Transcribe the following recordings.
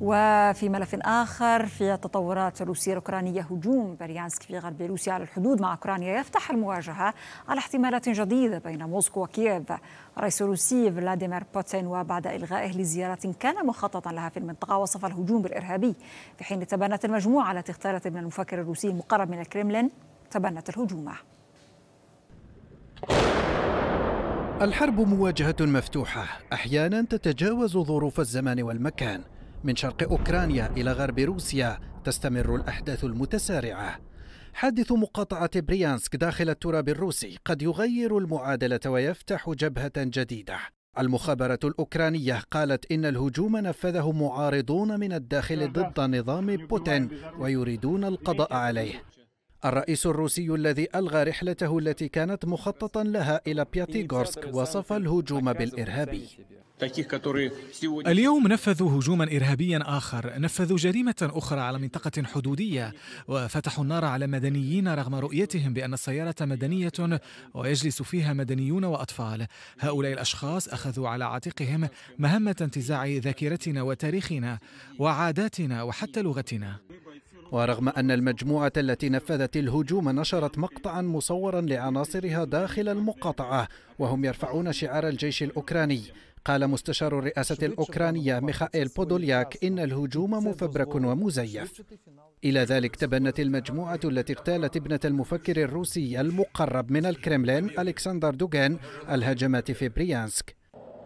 وفي ملف آخر في التطورات الروسية الأوكرانية هجوم بريانسك في غرب روسيا على الحدود مع أوكرانيا يفتح المواجهة على احتمالات جديدة بين موسكو وكييف الرئيس الروسي فلاديمير بوتين وبعد إلغائه لزيارة كان مخططا لها في المنطقة وصف الهجوم بالإرهابي في حين تبنت المجموعة التي اختارت من المفكر الروسي المقرب من الكرملين تبنت الهجوم الحرب مواجهة مفتوحة أحيانا تتجاوز ظروف الزمان والمكان من شرق أوكرانيا إلى غرب روسيا تستمر الأحداث المتسارعة حادث مقاطعة بريانسك داخل التراب الروسي قد يغير المعادلة ويفتح جبهة جديدة المخابرة الأوكرانية قالت إن الهجوم نفذه معارضون من الداخل ضد نظام بوتين ويريدون القضاء عليه الرئيس الروسي الذي ألغى رحلته التي كانت مخططا لها إلى بياتيغورسك وصف الهجوم بالإرهابي اليوم نفذوا هجوما إرهابيا آخر نفذوا جريمة أخرى على منطقة حدودية وفتحوا النار على مدنيين رغم رؤيتهم بأن السيارة مدنية ويجلس فيها مدنيون وأطفال هؤلاء الأشخاص أخذوا على عاتقهم مهمة انتزاع ذاكرتنا وتاريخنا وعاداتنا وحتى لغتنا ورغم أن المجموعة التي نفذت الهجوم نشرت مقطعا مصورا لعناصرها داخل المقاطعة وهم يرفعون شعار الجيش الأوكراني قال مستشار الرئاسة الأوكرانية ميخائيل بودولياك إن الهجوم مفبرك ومزيف إلى ذلك تبنت المجموعة التي اغتالت ابنة المفكر الروسي المقرب من الكرملين ألكسندر دوغان الهجمات في بريانسك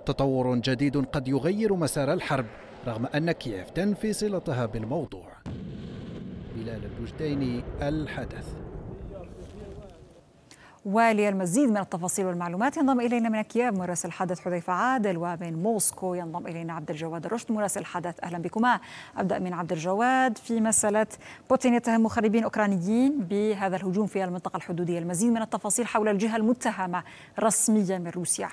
تطور جديد قد يغير مسار الحرب رغم أن كييف تنفي صلتها بالموضوع بلال البجديني الحدث وللمزيد من التفاصيل والمعلومات ينضم إلينا من كييف مراسل حدث حذيفة عادل ومن موسكو ينضم إلينا عبد الجواد رشد مراسل حدث أهلا بكما أبدأ من عبد الجواد في مسألة بوتين يتهم مخربين أوكرانيين بهذا الهجوم في المنطقة الحدودية المزيد من التفاصيل حول الجهة المتهمة رسميا من روسيا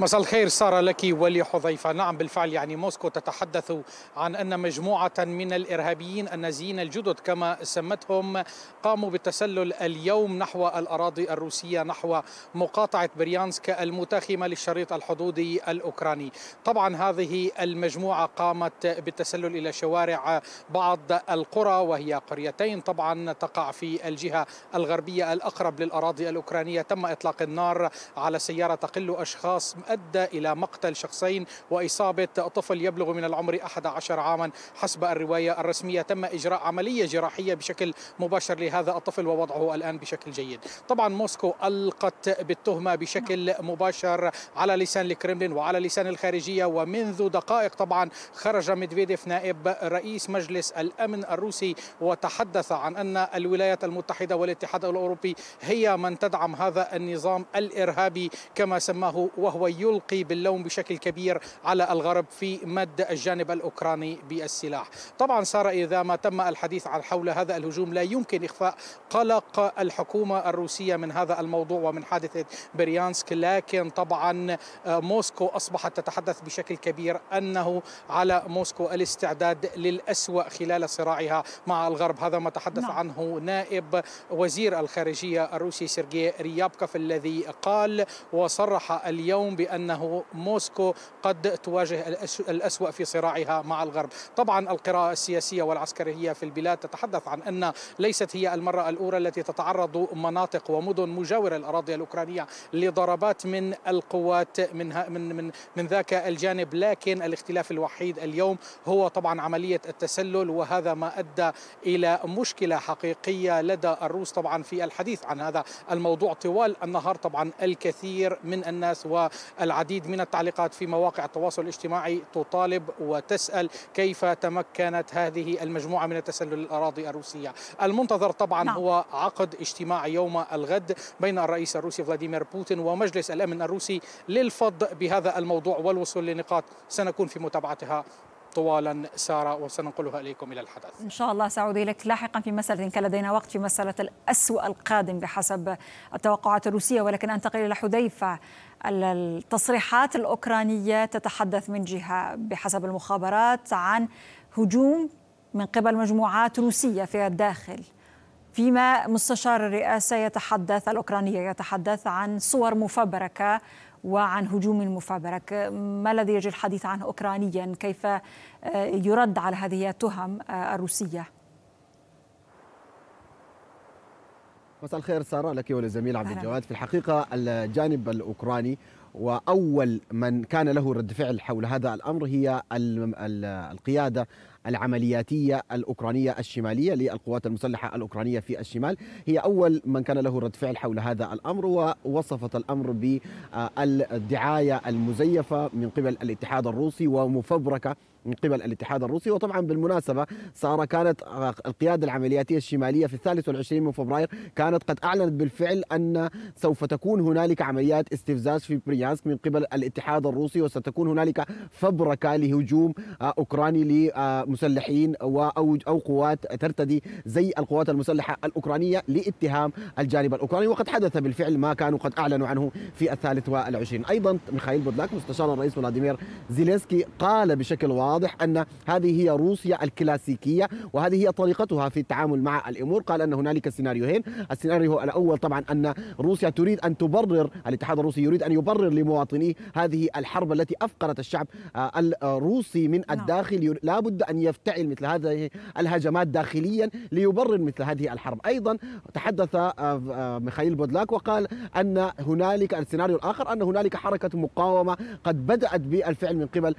مساء الخير سارة لك ولحذيفة نعم بالفعل يعني موسكو تتحدث عن أن مجموعة من الإرهابيين النازيين الجدد كما سمتهم قاموا بالتسلل اليوم نحو الأراضي الروسية نحو مقاطعة بريانسك المتاخمة للشريط الحدودي الأوكراني طبعا هذه المجموعة قامت بالتسلل إلى شوارع بعض القرى وهي قريتين طبعا تقع في الجهة الغربية الأقرب للأراضي الأوكرانية تم إطلاق النار على سيارة تقل أشخاص أدى إلى مقتل شخصين وإصابة طفل يبلغ من العمر 11 عاما حسب الرواية الرسمية تم إجراء عملية جراحية بشكل مباشر لهذا الطفل ووضعه الآن بشكل جيد طبعا موسكو ألقت بالتهمة بشكل مباشر على لسان الكرملين وعلى لسان الخارجية ومنذ دقائق طبعا خرج ميدفيديف نائب رئيس مجلس الأمن الروسي وتحدث عن أن الولايات المتحدة والاتحاد الأوروبي هي من تدعم هذا النظام الإرهابي كما سماه وهو يلقي باللوم بشكل كبير على الغرب في مد الجانب الأوكراني بالسلاح طبعا صار إذا ما تم الحديث عن حول هذا الهجوم لا يمكن إخفاء قلق الحكومة الروسية من هذا الموضوع ومن حادثة بريانسك لكن طبعا آه، موسكو أصبحت تتحدث بشكل كبير أنه على موسكو الاستعداد للأسوأ خلال صراعها مع الغرب هذا ما تحدث نعم. عنه نائب وزير الخارجية الروسي سيرجي ريابكف الذي قال وصرح اليوم بأنه موسكو قد تواجه الأسوأ في صراعها مع الغرب طبعا القراءة السياسية والعسكرية في البلاد تتحدث عن أن ليست هي المرة الأولى التي تتعرض مناطق ومدن مجاورة الأراضي الأوكرانية لضربات من القوات من, من, من, من ذاك الجانب لكن الاختلاف الوحيد اليوم هو طبعا عملية التسلل وهذا ما أدى إلى مشكلة حقيقية لدى الروس طبعا في الحديث عن هذا الموضوع طوال النهار طبعا الكثير من الناس و العديد من التعليقات في مواقع التواصل الاجتماعي تطالب وتسأل كيف تمكنت هذه المجموعة من التسلل الأراضي الروسية المنتظر طبعا نعم. هو عقد اجتماع يوم الغد بين الرئيس الروسي فلاديمير بوتين ومجلس الأمن الروسي للفض بهذا الموضوع والوصول لنقاط سنكون في متابعتها طوالا سارة وسننقلها إليكم إلى الحدث إن شاء الله سأعود إليك لاحقا في مسألة إن كان لدينا وقت في مسألة الاسوء القادم بحسب التوقعات الروسية ولكن أنتقل إلى حذيفة التصريحات الأوكرانية تتحدث من جهة بحسب المخابرات عن هجوم من قبل مجموعات روسية في الداخل فيما مستشار الرئاسة يتحدث الأوكرانية يتحدث عن صور مفبركة وعن هجوم مفبرك ما الذي يجري الحديث عنه أوكرانيا كيف آه، يرد على هذه التهم آه، الروسية مساء الخير سارة لك ولزميل عبد الجواد في الحقيقة الجانب الأوكراني واول من كان له رد فعل حول هذا الامر هي القياده العملياتية الأوكرانية الشمالية للقوات المسلحة الأوكرانية في الشمال هي أول من كان له رد فعل حول هذا الأمر ووصفت الأمر بالدعاية المزيفة من قبل الاتحاد الروسي ومفبركة من قبل الاتحاد الروسي وطبعا بالمناسبة سارة كانت آه، القيادة العملياتية الشمالية في الثالث والعشرين من فبراير كانت قد أعلنت بالفعل أن سوف تكون هنالك عمليات استفزاز في بريانسك من قبل الاتحاد الروسي وستكون هنالك فبركة لهجوم آه، أوكراني لمسلحين أو أو قوات ترتدي زي القوات المسلحة الأوكرانية لاتهام الجانب الأوكراني وقد حدث بالفعل ما كانوا قد أعلنوا عنه في الثالث والعشرين أيضا ميخائيل بودلاك مستشار الرئيس فلاديمير زيلينسكي قال بشكل واضح واضح أن هذه هي روسيا الكلاسيكية وهذه هي طريقتها في التعامل مع الأمور قال أن هنالك سيناريوهين السيناريو الأول طبعا أن روسيا تريد أن تبرر الاتحاد الروسي يريد أن يبرر لمواطنيه هذه الحرب التي أفقرت الشعب آه، الروسي من نعم. الداخل لا بد أن يفتعل مثل هذه الهجمات داخليا ليبرر مثل هذه الحرب أيضا تحدث آه، آه، ميخائيل بودلاك وقال أن هنالك السيناريو الآخر أن هنالك حركة مقاومة قد بدأت بالفعل من قبل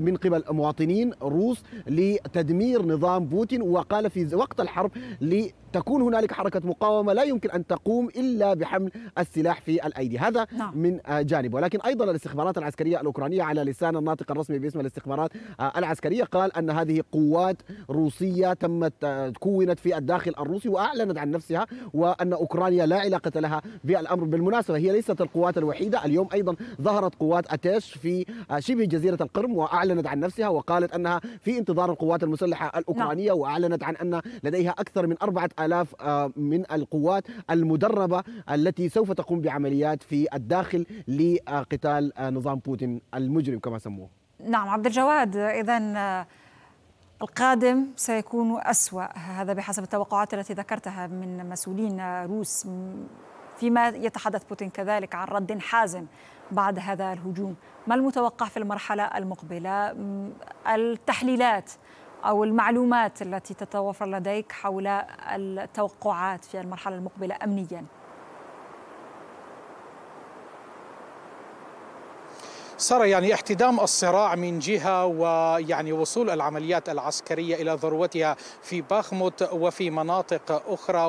من قبل مواطنين روس لتدمير نظام بوتين وقال في وقت الحرب تكون هنالك حركة مقاومة لا يمكن أن تقوم إلا بحمل السلاح في الأيدي هذا نعم. من جانب ولكن أيضا الاستخبارات العسكرية الأوكرانية على لسان الناطق الرسمي باسم الاستخبارات العسكرية قال أن هذه قوات روسية تمت كونت في الداخل الروسي وأعلنت عن نفسها وأن أوكرانيا لا علاقة لها بالأمر بالمناسبة هي ليست القوات الوحيدة اليوم أيضا ظهرت قوات أتيش في شبه جزيرة القرم وأعلنت عن نفسها نفسها وقالت أنها في انتظار القوات المسلحة نعم. الأوكرانية نعم. وأعلنت عن أن لديها أكثر من 4000 آه، من القوات المدربة التي سوف تقوم بعمليات في الداخل لقتال آه، نظام بوتين المجرم كما سموه نعم عبد الجواد إذا آه، القادم سيكون أسوأ هذا بحسب التوقعات التي ذكرتها من مسؤولين روس فيما يتحدث بوتين كذلك عن رد حازم بعد هذا الهجوم ما المتوقع في المرحلة المقبلة التحليلات أو المعلومات التي تتوفر لديك حول التوقعات في المرحلة المقبلة أمنياً سارة يعني احتدام الصراع من جهة ويعني وصول العمليات العسكرية إلى ذروتها في باخموت وفي مناطق أخرى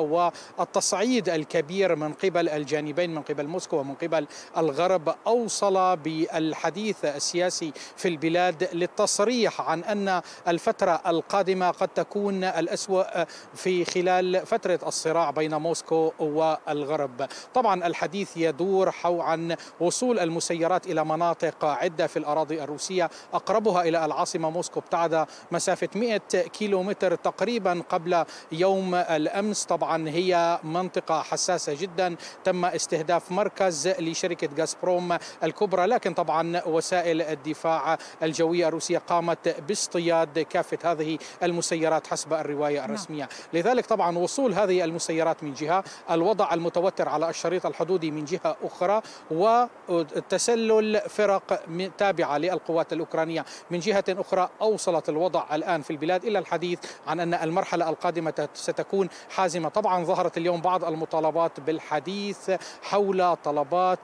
والتصعيد الكبير من قبل الجانبين من قبل موسكو ومن قبل الغرب أوصل بالحديث السياسي في البلاد للتصريح عن أن الفترة القادمة قد تكون الأسوأ في خلال فترة الصراع بين موسكو والغرب طبعا الحديث يدور حول عن وصول المسيرات إلى مناطق مناطق عدة في الأراضي الروسية أقربها إلى العاصمة موسكو ابتعد مسافة 100 كيلومتر تقريبا قبل يوم الأمس طبعا هي منطقة حساسة جدا تم استهداف مركز لشركة غازبروم الكبرى لكن طبعا وسائل الدفاع الجوية الروسية قامت باصطياد كافة هذه المسيرات حسب الرواية نعم. الرسمية لذلك طبعا وصول هذه المسيرات من جهة الوضع المتوتر على الشريط الحدودي من جهة أخرى وتسلل فرق تابعة للقوات الأوكرانية من جهة أخرى أوصلت الوضع الآن في البلاد إلى الحديث عن أن المرحلة القادمة ستكون حازمة طبعا ظهرت اليوم بعض المطالبات بالحديث حول طلبات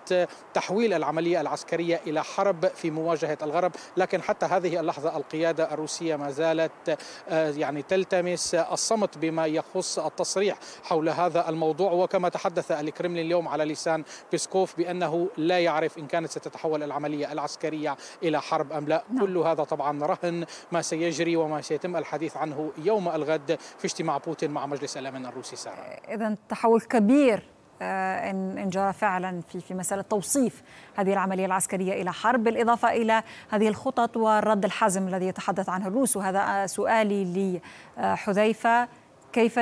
تحويل العملية العسكرية إلى حرب في مواجهة الغرب لكن حتى هذه اللحظة القيادة الروسية ما زالت آه، يعني تلتمس الصمت بما يخص التصريح حول هذا الموضوع وكما تحدث الكرملين اليوم على لسان بيسكوف بأنه لا يعرف إن كانت ستتحول العملية العسكرية إلى حرب أم لا نعم. كل هذا طبعا رهن ما سيجري وما سيتم الحديث عنه يوم الغد في اجتماع بوتين مع مجلس الأمن الروسي سارة إيه، إذا تحول كبير آه، ان جرى فعلا في في مساله توصيف هذه العمليه العسكريه الى حرب بالاضافه الى هذه الخطط والرد الحازم الذي يتحدث عنه الروس وهذا آه، سؤالي لحذيفه كيف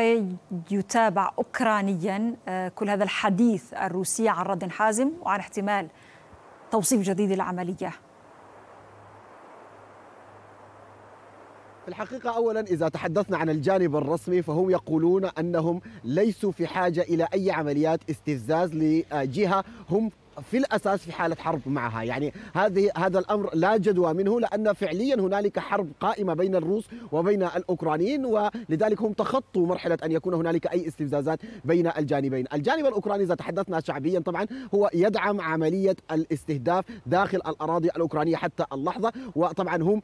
يتابع اوكرانيا آه، كل هذا الحديث الروسي عن رد حازم وعن احتمال توصيف جديد العملية في الحقيقة أولا إذا تحدثنا عن الجانب الرسمي فهم يقولون أنهم ليسوا في حاجة إلى أي عمليات استفزاز لجهة هم في الاساس في حاله حرب معها يعني هذه هذا الامر لا جدوى منه لان فعليا هنالك حرب قائمه بين الروس وبين الاوكرانيين ولذلك هم تخطوا مرحله ان يكون هنالك اي استفزازات بين الجانبين الجانب الاوكراني اذا تحدثنا شعبيا طبعا هو يدعم عمليه الاستهداف داخل الاراضي الاوكرانيه حتى اللحظه وطبعا هم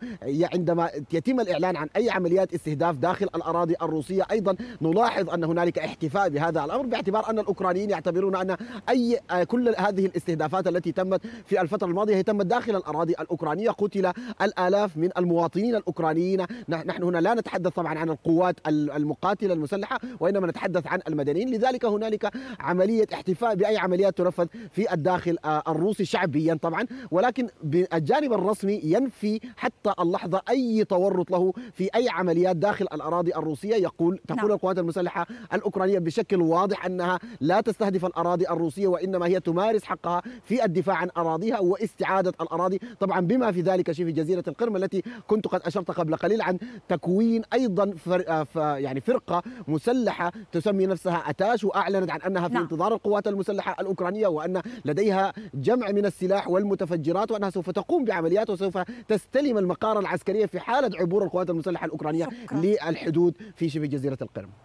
عندما يتم الاعلان عن اي عمليات استهداف داخل الاراضي الروسيه ايضا نلاحظ ان هنالك احتفاء بهذا الامر باعتبار ان الاوكرانيين يعتبرون ان اي كل هذه الاستهدافات التي تمت في الفترة الماضية هي تمت داخل الأراضي الأوكرانية قتل الآلاف من المواطنين الأوكرانيين نحن هنا لا نتحدث طبعا عن القوات المقاتلة المسلحة وإنما نتحدث عن المدنيين لذلك هنالك عملية احتفاء بأي عمليات تنفذ في الداخل آه، الروسي شعبيا طبعا ولكن الجانب الرسمي ينفي حتى اللحظة أي تورط له في أي عمليات داخل الأراضي الروسية يقول نعم. تقول نعم. القوات المسلحة الأوكرانية بشكل واضح أنها لا تستهدف الأراضي الروسية وإنما هي تمارس حقها حقها في الدفاع عن أراضيها واستعادة الأراضي طبعا بما في ذلك شبه جزيرة القرم التي كنت قد أشرت قبل قليل عن تكوين أيضا فر... آه، يعني فرقة مسلحة تسمي نفسها أتاش وأعلنت عن أنها في نعم. انتظار القوات المسلحة الأوكرانية وأن لديها جمع من السلاح والمتفجرات وأنها سوف تقوم بعمليات وسوف تستلم المقار العسكرية في حالة عبور القوات المسلحة الأوكرانية شكرا. للحدود في شبه جزيرة القرم